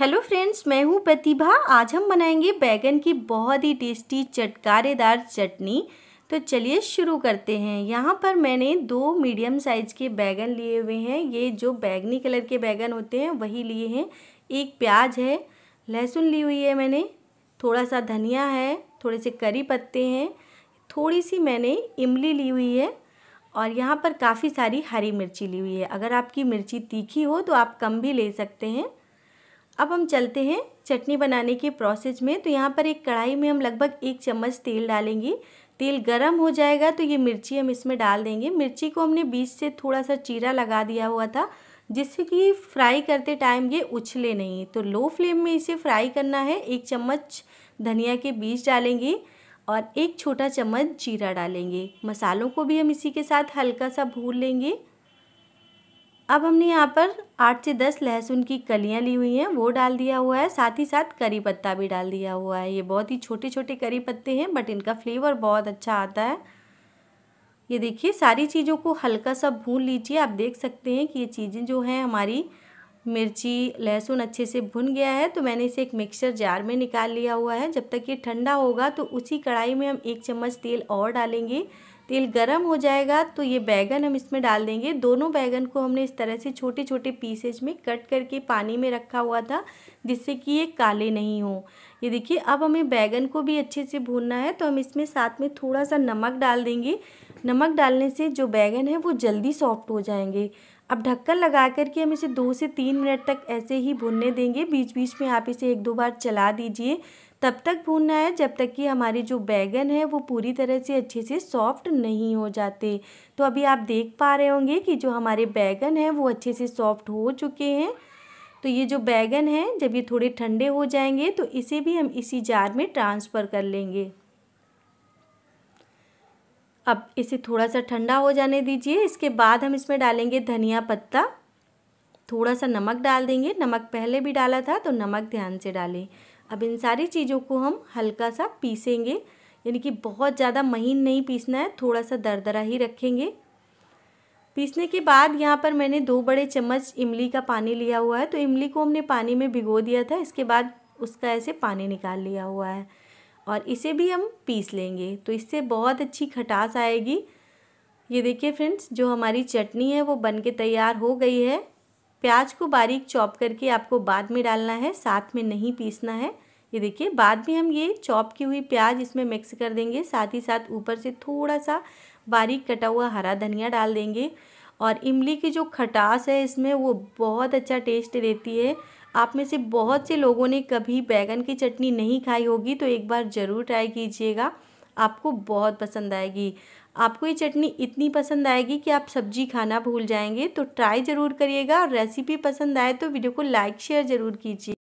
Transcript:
hello friends मैं हूँ प्रतिभा आज हम बनाएंगे बैगन की बहुत ही टेस्टी चटकारेदार चटनी तो चलिए शुरू करते हैं यहाँ पर मैंने दो मीडियम साइज़ के बैगन लिए हुए हैं ये जो बैगनी कलर के बैगन होते हैं वही लिए हैं एक प्याज है लहसुन ली हुई है मैंने थोड़ा सा धनिया है थोड़े से करी पत्ते हैं थोड़ी सी मैंने इमली ली हुई है और यहाँ पर काफ़ी सारी हरी मिर्ची ली हुई है अगर आपकी मिर्ची तीखी हो तो आप कम भी ले सकते हैं अब हम चलते हैं चटनी बनाने के प्रोसेस में तो यहाँ पर एक कढ़ाई में हम लगभग एक चम्मच तेल डालेंगे तेल गरम हो जाएगा तो ये मिर्ची हम इसमें डाल देंगे मिर्ची को हमने बीच से थोड़ा सा चीरा लगा दिया हुआ था जिससे कि फ्राई करते टाइम ये उछले नहीं तो लो फ्लेम में इसे फ्राई करना है एक चम्मच धनिया के बीज डालेंगे और एक छोटा चम्मच जीरा डालेंगे मसालों को भी हम इसी के साथ हल्का सा भून लेंगे अब हमने यहाँ पर आठ से दस लहसुन की कलियाँ ली हुई हैं वो डाल दिया हुआ है साथ ही साथ करी पत्ता भी डाल दिया हुआ है ये बहुत ही छोटे छोटे करी पत्ते हैं बट इनका फ्लेवर बहुत अच्छा आता है ये देखिए सारी चीज़ों को हल्का सा भून लीजिए आप देख सकते हैं कि ये चीज़ें जो हैं हमारी मिर्ची लहसुन अच्छे से भुन गया है तो मैंने इसे एक मिक्सचर जार में निकाल लिया हुआ है जब तक ये ठंडा होगा तो उसी कढ़ाई में हम एक चम्मच तेल और डालेंगे तेल गर्म हो जाएगा तो ये बैगन हम इसमें डाल देंगे दोनों बैगन को हमने इस तरह से छोटे छोटे पीसेज में कट करके पानी में रखा हुआ था जिससे कि ये काले नहीं हों ये देखिए अब हमें बैगन को भी अच्छे से भूनना है तो हम इसमें साथ में थोड़ा सा नमक डाल देंगे नमक डालने से जो बैगन है वो जल्दी सॉफ्ट हो जाएंगे अब ढक्कन लगा करके हम इसे दो से तीन मिनट तक ऐसे ही भूनने देंगे बीच बीच में आप इसे एक दो बार चला दीजिए तब तक भूनना है जब तक कि हमारे जो बैगन है वो पूरी तरह से अच्छे से सॉफ्ट नहीं हो जाते तो अभी आप देख पा रहे होंगे कि जो हमारे बैगन हैं वो अच्छे से सॉफ्ट हो चुके हैं तो ये जो बैगन है जब ये थोड़े ठंडे हो जाएंगे तो इसे भी हम इसी जार में ट्रांसफ़र कर लेंगे अब इसे थोड़ा सा ठंडा हो जाने दीजिए इसके बाद हम इसमें डालेंगे धनिया पत्ता थोड़ा सा नमक डाल देंगे नमक पहले भी डाला था तो नमक ध्यान से डालें अब इन सारी चीज़ों को हम हल्का सा पीसेंगे यानी कि बहुत ज़्यादा महीन नहीं पीसना है थोड़ा सा दरदरा ही रखेंगे पीसने के बाद यहाँ पर मैंने दो बड़े चम्मच इमली का पानी लिया हुआ है तो इमली को हमने पानी में भिगो दिया था इसके बाद उसका ऐसे पानी निकाल लिया हुआ है और इसे भी हम पीस लेंगे तो इससे बहुत अच्छी खटास आएगी ये देखिए फ्रेंड्स जो हमारी चटनी है वो बन के तैयार हो गई है प्याज को बारीक चॉप करके आपको बाद में डालना है साथ में नहीं पीसना है ये देखिए बाद में हम ये चॉप की हुई प्याज इसमें मिक्स कर देंगे साथ ही साथ ऊपर से थोड़ा सा बारीक कटा हुआ हरा धनिया डाल देंगे और इमली की जो खटास है इसमें वो बहुत अच्छा टेस्ट देती है आप में से बहुत से लोगों ने कभी बैगन की चटनी नहीं खाई होगी तो एक बार ज़रूर ट्राई कीजिएगा आपको बहुत पसंद आएगी आपको ये चटनी इतनी पसंद आएगी कि आप सब्जी खाना भूल जाएंगे तो ट्राई ज़रूर करिएगा और रेसिपी पसंद आए तो वीडियो को लाइक शेयर ज़रूर कीजिए